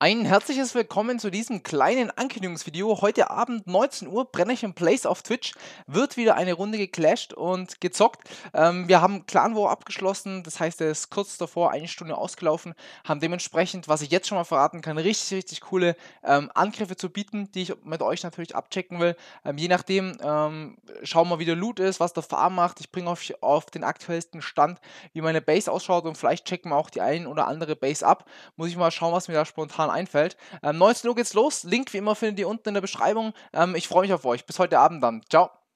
Ein herzliches Willkommen zu diesem kleinen Ankündigungsvideo. Heute Abend 19 Uhr Brennerchen Place auf Twitch wird wieder eine Runde geclasht und gezockt. Ähm, wir haben Clan War abgeschlossen, das heißt, er ist kurz davor eine Stunde ausgelaufen, haben dementsprechend, was ich jetzt schon mal verraten kann, richtig, richtig coole ähm, Angriffe zu bieten, die ich mit euch natürlich abchecken will. Ähm, je nachdem, ähm, schauen wir, wie der Loot ist, was der Farm macht. Ich bringe euch auf den aktuellsten Stand, wie meine Base ausschaut und vielleicht checken wir auch die ein oder andere Base ab. Muss ich mal schauen, was mir da spontan spontan einfällt. Ähm, neues Logo geht's los. Link wie immer findet ihr unten in der Beschreibung. Ähm, ich freue mich auf euch. Bis heute Abend dann. Ciao.